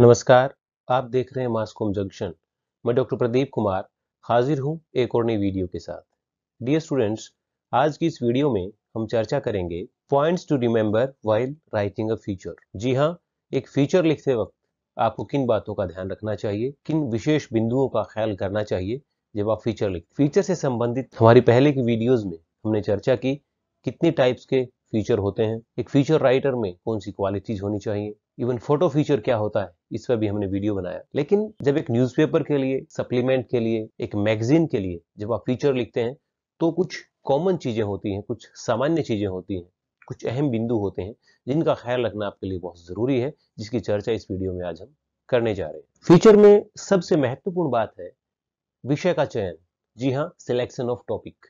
नमस्कार आप देख रहे हैं मास्कोम जंक्शन मैं डॉक्टर प्रदीप कुमार हाजिर हूं एक और नई वीडियो के साथ डियर स्टूडेंट्स आज की इस वीडियो में हम चर्चा करेंगे points to remember while writing a feature जी हाँ एक फीचर लिखते वक्त आपको किन बातों का ध्यान रखना चाहिए किन विशेष बिंदुओं का ख्याल करना चाहिए जब आप फीचर लिखते फीचर से संबंधित हमारी पहले की वीडियोज में हमने चर्चा की कितने टाइप्स के फीचर होते हैं एक फीचर राइटर में कौन सी क्वालिटीज होनी चाहिए इवन फोटो फीचर क्या होता है इस पर भी हमने वीडियो बनाया लेकिन जब एक न्यूज़पेपर के लिए सप्लीमेंट के लिए एक मैगजीन के लिए जब आप फीचर लिखते हैं तो कुछ कॉमन चीज़ें होती हैं कुछ सामान्य चीज़ें होती हैं कुछ अहम बिंदु होते हैं जिनका ख्याल रखना आपके लिए बहुत ज़रूरी है जिसकी चर्चा इस वीडियो में आज हम करने जा रहे हैं फीचर में सबसे महत्वपूर्ण बात है विषय का चयन जी हाँ सिलेक्शन ऑफ टॉपिक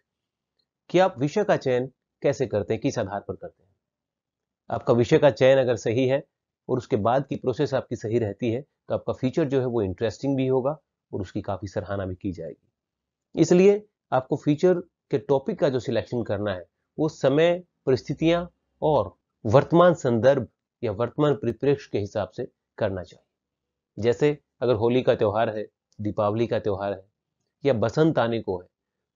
कि आप विषय का चयन कैसे करते हैं किस आधार पर करते हैं आपका विषय का चयन अगर सही है और उसके बाद की प्रोसेस आपकी सही रहती है तो आपका फीचर जो है वो इंटरेस्टिंग भी होगा और उसकी काफ़ी सराहना भी की जाएगी इसलिए आपको फीचर के टॉपिक का जो सिलेक्शन करना है वो समय परिस्थितियां और वर्तमान संदर्भ या वर्तमान परिप्रेक्ष्य के हिसाब से करना चाहिए जैसे अगर होली का त्यौहार है दीपावली का त्यौहार है या बसंत आने को है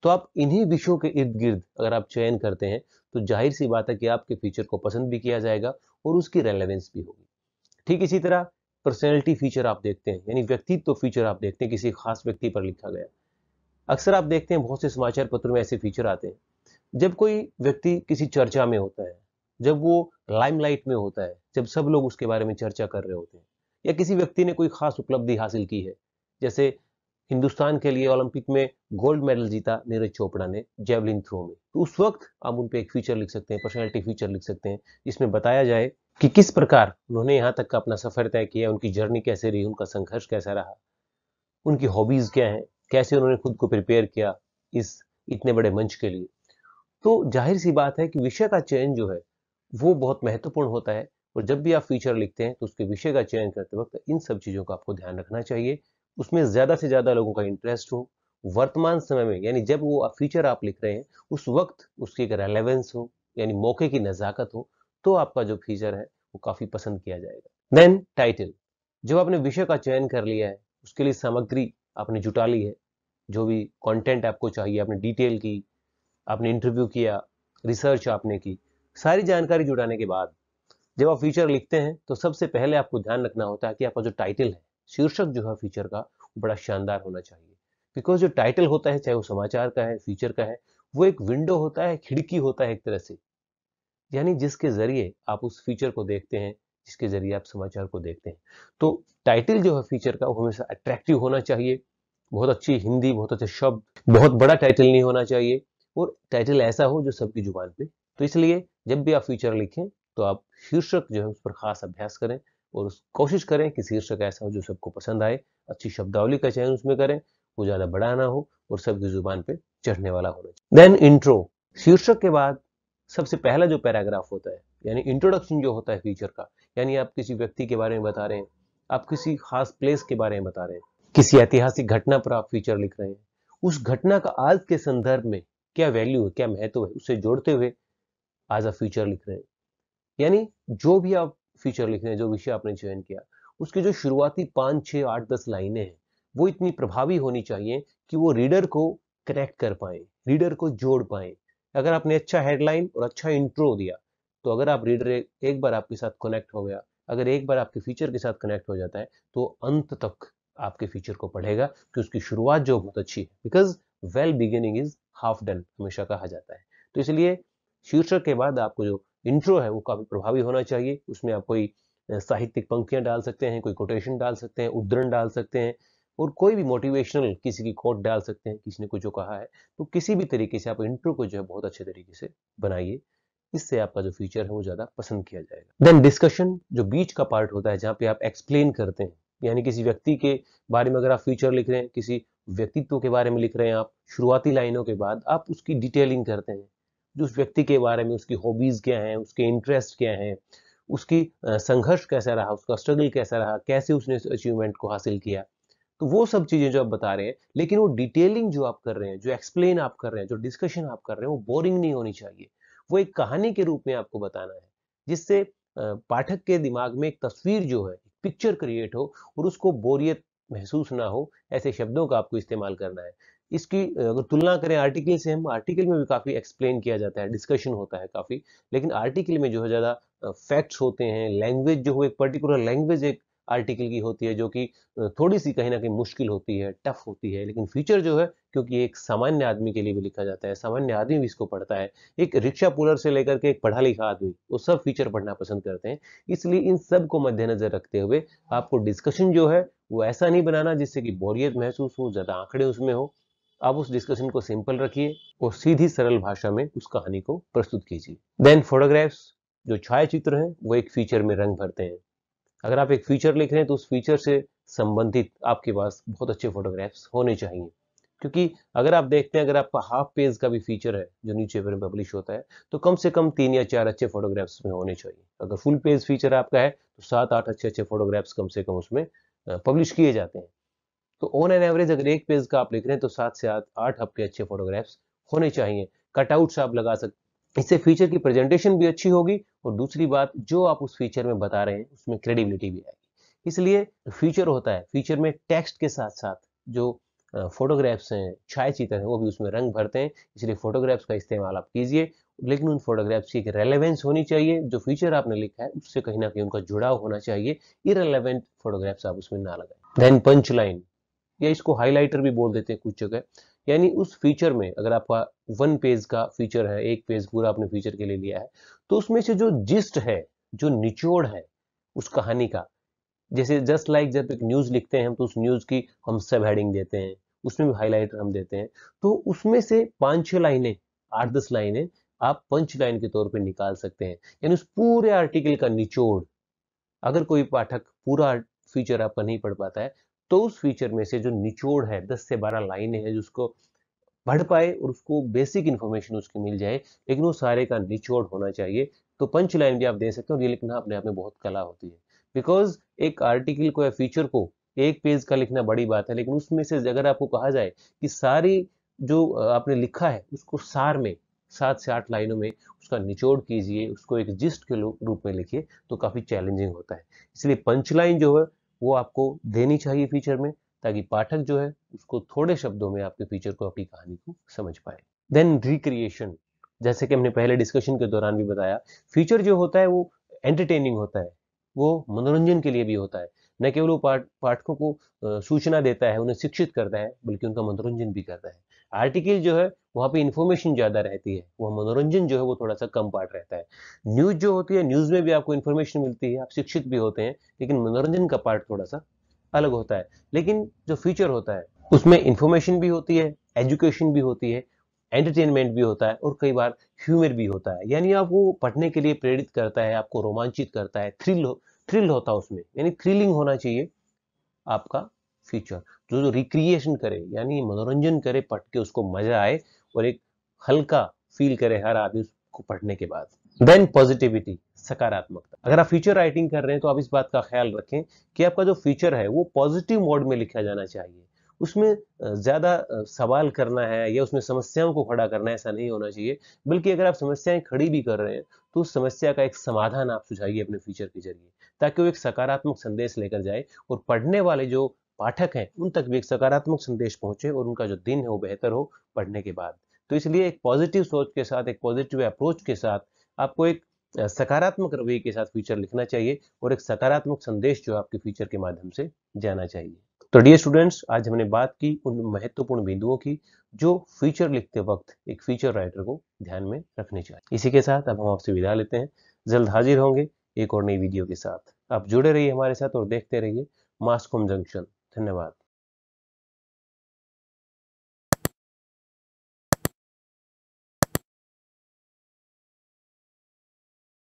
तो आप इन्हीं विषयों के इर्द गिर्द अगर आप चयन करते हैं तो जाहिर सी बात है कि आपके फीचर को पसंद भी किया जाएगा और उसकी रेलेवेंस भी होगी ठीक इसी तरह पर्सनैलिटी फीचर आप देखते हैं यानी व्यक्तित्व तो फीचर आप देखते हैं किसी खास व्यक्ति पर लिखा गया अक्सर आप देखते हैं बहुत से समाचार पत्रों में ऐसे फीचर आते हैं जब कोई व्यक्ति किसी चर्चा में होता है जब वो लाइमलाइट में होता है जब सब लोग उसके बारे में चर्चा कर रहे होते हैं या किसी व्यक्ति ने कोई खास उपलब्धि हासिल की है जैसे हिंदुस्तान के लिए ओलंपिक में गोल्ड मेडल जीता नीरज चोपड़ा ने जेवलिन थ्रो में तो उस वक्त आप उन पर एक फीचर लिख सकते हैं पर्सनैलिटी फीचर लिख सकते हैं जिसमें बताया जाए कि किस प्रकार उन्होंने यहाँ तक का अपना सफ़र तय किया उनकी जर्नी कैसे रही उनका संघर्ष कैसा रहा उनकी हॉबीज़ क्या हैं कैसे उन्होंने खुद को प्रिपेयर किया इस इतने बड़े मंच के लिए तो जाहिर सी बात है कि विषय का चयन जो है वो बहुत महत्वपूर्ण होता है और जब भी आप फीचर लिखते हैं तो उसके विषय का चयन करते वक्त इन सब चीज़ों का आपको ध्यान रखना चाहिए उसमें ज़्यादा से ज़्यादा लोगों का इंटरेस्ट हो वर्तमान समय में यानी जब वो फीचर आप लिख रहे हैं उस वक्त उसकी एक रेलेवेंस हो यानी मौके की नज़ाकत हो तो आपका जो फीचर है वो काफी पसंद किया जाएगा देन टाइटल जब आपने विषय का चयन कर लिया है उसके लिए सामग्री आपने जुटा ली है जो भी कंटेंट आपको चाहिए आपने डिटेल की आपने इंटरव्यू किया रिसर्च आपने की सारी जानकारी जुटाने के बाद जब आप फीचर लिखते हैं तो सबसे पहले आपको ध्यान रखना होता है कि आपका जो टाइटल है शीर्षक जो है फीचर का वो बड़ा शानदार होना चाहिए बिकॉज जो टाइटल होता है चाहे वो समाचार का है फीचर का है वो एक विंडो होता है खिड़की होता है एक तरह से यानी जिसके ज़रिए आप उस फीचर को देखते हैं जिसके ज़रिए आप समाचार को देखते हैं तो टाइटल जो है फीचर का वो हमेशा अट्रैक्टिव होना चाहिए बहुत अच्छी हिंदी बहुत अच्छे शब्द बहुत बड़ा टाइटल नहीं होना चाहिए और टाइटल ऐसा हो जो सबकी जुबान पे तो इसलिए जब भी आप फीचर लिखें तो आप शीर्षक जो है उस पर खास अभ्यास करें और कोशिश करें कि शीर्षक ऐसा हो जो सबको पसंद आए अच्छी शब्दावली का चयन उसमें करें वो ज़्यादा बड़ा ना हो और सबकी जुबान पे चढ़ने वाला होना चाहिए देन इंट्रो शीर्षक के बाद सबसे पहला जो पैराग्राफ होता है यानी इंट्रोडक्शन जो होता है फीचर का यानी आप किसी व्यक्ति के बारे में बता रहे हैं आप किसी खास प्लेस के बारे में बता रहे हैं किसी ऐतिहासिक घटना पर आप फीचर लिख रहे हैं उस घटना का आज के संदर्भ में क्या वैल्यू है क्या महत्व है उसे जोड़ते हुए आज आप फीचर लिख रहे हैं यानी जो भी आप फीचर लिख रहे हैं जो विषय आपने चयन किया उसके जो शुरुआती पांच छः आठ दस लाइनें हैं वो इतनी प्रभावी होनी चाहिए कि वो रीडर को कनेक्ट कर पाए रीडर को जोड़ पाए अगर आपने अच्छा हेडलाइन और अच्छा इंट्रो दिया तो अगर आप रीडर एक बार आपके साथ कनेक्ट हो गया अगर एक बार आपके फीचर के साथ कनेक्ट हो जाता है तो अंत तक आपके फीचर को पढ़ेगा कि उसकी शुरुआत जो बहुत अच्छी है because well beginning is half done हमेशा कहा जाता है तो इसलिए शीर्षक के बाद आपको जो इंट्रो है वो काफी प्रभावी होना चाहिए उसमें आप कोई साहित्यिक पंक्तियां डाल सकते हैं कोई कोटेशन डाल सकते हैं उद्धरण डाल सकते हैं और कोई भी मोटिवेशनल किसी की कोट डाल सकते हैं किसी ने कुछ जो कहा है तो किसी भी तरीके से आप इंट्रो को जो है बहुत अच्छे तरीके से बनाइए इससे आपका जो फीचर है वो ज़्यादा पसंद किया जाएगा देन डिस्कशन जो बीच का पार्ट होता है जहाँ पे आप एक्सप्लेन करते हैं यानी किसी व्यक्ति के बारे में अगर आप फीचर लिख रहे हैं किसी व्यक्तित्व के बारे में लिख रहे हैं आप शुरुआती लाइनों के बाद आप उसकी डिटेलिंग करते हैं जो उस व्यक्ति के बारे में उसकी हॉबीज़ क्या हैं उसके इंटरेस्ट क्या हैं उसकी संघर्ष कैसा रहा उसका स्ट्रगल कैसा रहा कैसे उसने इस अचीवमेंट को हासिल किया तो वो सब चीजें जो आप बता रहे हैं लेकिन वो डिटेलिंग जो आप कर रहे हैं जो एक्सप्लेन आप कर रहे हैं जो डिस्कशन आप कर रहे हैं वो बोरिंग नहीं होनी चाहिए वो एक कहानी के रूप में आपको बताना है जिससे पाठक के दिमाग में एक तस्वीर जो है पिक्चर क्रिएट हो और उसको बोरियत महसूस ना हो ऐसे शब्दों का आपको इस्तेमाल करना है इसकी अगर तुलना करें आर्टिकल से हम आर्टिकल में भी काफ़ी एक्सप्लेन किया जाता है डिस्कशन होता है काफ़ी लेकिन आर्टिकल में जो है ज़्यादा फैक्ट्स होते हैं लैंग्वेज जो है एक पर्टिकुलर लैंग्वेज एक आर्टिकल की होती है जो कि थोड़ी सी कहीं ना कहीं मुश्किल होती है टफ होती है लेकिन फीचर जो है क्योंकि एक सामान्य आदमी के लिए भी लिखा जाता है सामान्य आदमी भी इसको पढ़ता है एक रिक्शा पुलर से लेकर के एक पढ़ा लिखा आदमी वो सब फीचर पढ़ना पसंद करते हैं इसलिए इन सब को मद्देनजर रखते हुए आपको डिस्कशन जो है वो ऐसा नहीं बनाना जिससे कि बोरियत महसूस हो ज़्यादा आंकड़े उसमें हो आप उस डिस्कशन को सिंपल रखिए और सीधी सरल भाषा में उस कहानी को प्रस्तुत कीजिए देन फोटोग्राफ्स जो छायाचित्र हैं वो एक फीचर में रंग भरते हैं अगर आप एक फीचर लिख रहे हैं तो उस फीचर से संबंधित आपके पास बहुत अच्छे फोटोग्राफ्स होने चाहिए क्योंकि अगर आप देखते हैं अगर आपका हाफ पेज का भी फीचर है जो न्यूज पेपर में पब्लिश होता है तो कम से कम तीन या चार अच्छे फोटोग्राफ्स में होने चाहिए अगर फुल पेज फीचर आपका है तो सात आठ अच्छे अच्छे फोटोग्राफ्स कम से कम उसमें पब्लिश किए जाते हैं तो ऑन एन एवरेज अगर एक पेज का आप लिख रहे हैं तो सात से आठ आठ आपके अच्छे फोटोग्राफ्स होने चाहिए कटआउट्स आप लगा सकते इससे फीचर की प्रेजेंटेशन भी अच्छी होगी और दूसरी बात जो आप उस फीचर में बता रहे हैं उसमें क्रेडिबिलिटी भी आएगी इसलिए फीचर होता है फीचर में टेक्स्ट के साथ साथ जो फोटोग्राफ्स हैं छाया चित्र हैं वो भी उसमें रंग भरते हैं इसलिए फोटोग्राफ्स का इस्तेमाल आप कीजिए लेकिन उन फोटोग्राफ्स की एक रेलेवेंस होनी चाहिए जो फीचर आपने लिखा है उससे कहीं ना कहीं उनका जुड़ाव होना चाहिए इरेलीवेंट फोटोग्राफ्स आप उसमें ना लगाएं देन पंच लाइन या इसको हाईलाइटर भी बोल देते हैं कुछ जगह यानी उस फीचर में अगर आपका वन पेज का फीचर है एक पेज पूरा आपने फीचर के लिए लिया है तो उसमें से जो जिस्ट है जो निचोड़ है उस कहानी का जैसे जस्ट लाइक जब एक न्यूज़ लिखते हैं हम तो उस न्यूज़ की हम सब हेडिंग देते हैं उसमें भी हाईलाइटर हम देते हैं तो उसमें से पांच छह लाइनें आठ दस लाइनें आप पंच लाइन के तौर पर निकाल सकते हैं यानी उस पूरे आर्टिकल का निचोड़ अगर कोई पाठक पूरा फीचर आपका नहीं पढ़ पाता है तो उस फीचर में से जो निचोड़ है दस से बारह लाइनें हैं जिसको पढ़ पाए और उसको बेसिक इन्फॉर्मेशन उसकी मिल जाए लेकिन वो सारे का निचोड़ होना चाहिए तो पंच लाइन भी आप दे सकते हो ये लिखना अपने आप में बहुत कला होती है बिकॉज एक आर्टिकल को या फीचर को एक पेज का लिखना बड़ी बात है लेकिन उसमें से अगर आपको कहा जाए कि सारी जो आपने लिखा है उसको सार में सात से आठ लाइनों में उसका निचोड़ कीजिए उसको एक जिस्ट के रूप में लिखिए तो काफ़ी चैलेंजिंग होता है इसलिए पंचलाइन जो है वो आपको देनी चाहिए फीचर में ताकि पाठक जो है उसको थोड़े शब्दों में आपके फीचर को आपकी कहानी को समझ पाए देन रिक्रिएशन जैसे कि हमने पहले डिस्कशन के दौरान भी बताया फीचर जो होता है वो एंटरटेनिंग होता है वो मनोरंजन के लिए भी होता है न केवल वो पाठ पाठकों को सूचना देता है उन्हें शिक्षित करता है बल्कि उनका मनोरंजन भी करता है आर्टिकल जो है वहाँ पे इन्फॉर्मेशन ज्यादा रहती है वह मनोरंजन जो है वो थोड़ा सा कम पार्ट रहता है न्यूज जो होती है न्यूज में भी आपको इन्फॉर्मेशन मिलती है आप शिक्षित भी होते हैं लेकिन मनोरंजन का पार्ट थोड़ा सा अलग होता है लेकिन जो फ्यूचर होता है उसमें इन्फॉर्मेशन भी होती है एजुकेशन भी होती है एंटरटेनमेंट भी होता है और कई बार ह्यूमर भी होता है यानी आपको पढ़ने के लिए प्रेरित करता है आपको रोमांचित करता है थ्रिल हो, थ्रिल होता है उसमें यानी थ्रिलिंग होना चाहिए आपका फ्यूचर तो जो जो रिक्रिएशन करे यानी मनोरंजन करे पढ़ के उसको मजा आए और एक हल्का फील करे हर आदमी उसको पढ़ने के बाद देन पॉजिटिविटी सकारात्मकता अगर आप फ्यूचर राइटिंग कर रहे हैं तो आप इस बात का ख्याल रखें कि आपका जो फ्यूचर है वो पॉजिटिव मोड में लिखा जाना चाहिए उसमें ज़्यादा सवाल करना है या उसमें समस्याओं को खड़ा करना है ऐसा नहीं होना चाहिए बल्कि अगर आप समस्याएं खड़ी भी कर रहे हैं तो उस समस्या का एक समाधान आप सुझाइए अपने फ्यूचर के जरिए ताकि वो एक सकारात्मक संदेश लेकर जाए और पढ़ने वाले जो पाठक हैं उन तक भी एक सकारात्मक संदेश पहुंचे और उनका जो दिन है वो बेहतर हो पढ़ने के बाद तो इसलिए एक पॉजिटिव सोच के साथ एक पॉजिटिव अप्रोच के साथ आपको एक सकारात्मक रवैये के साथ फीचर लिखना चाहिए और एक सकारात्मक संदेश जो आपके फीचर के माध्यम से जाना चाहिए तो डियर स्टूडेंट्स आज हमने बात की उन महत्वपूर्ण बिंदुओं की जो फीचर लिखते वक्त एक फीचर राइटर को ध्यान में रखने चाहिए इसी के साथ अब हम आपसे विदा लेते हैं जल्द हाजिर होंगे एक और नई वीडियो के साथ आप जुड़े रहिए हमारे साथ और देखते रहिए मास्कोम जंक्शन धन्यवाद